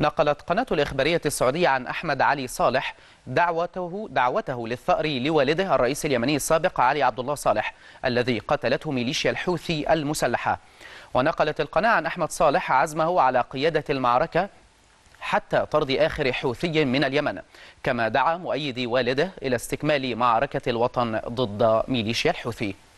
نقلت قناة الإخبارية السعودية عن أحمد علي صالح دعوته دعوته للثأر لوالده الرئيس اليمني السابق علي عبد الله صالح الذي قتلته ميليشيا الحوثي المسلحة ونقلت القناة عن أحمد صالح عزمه على قيادة المعركة حتى طرد آخر حوثي من اليمن كما دعا مؤيدي والده إلى استكمال معركة الوطن ضد ميليشيا الحوثي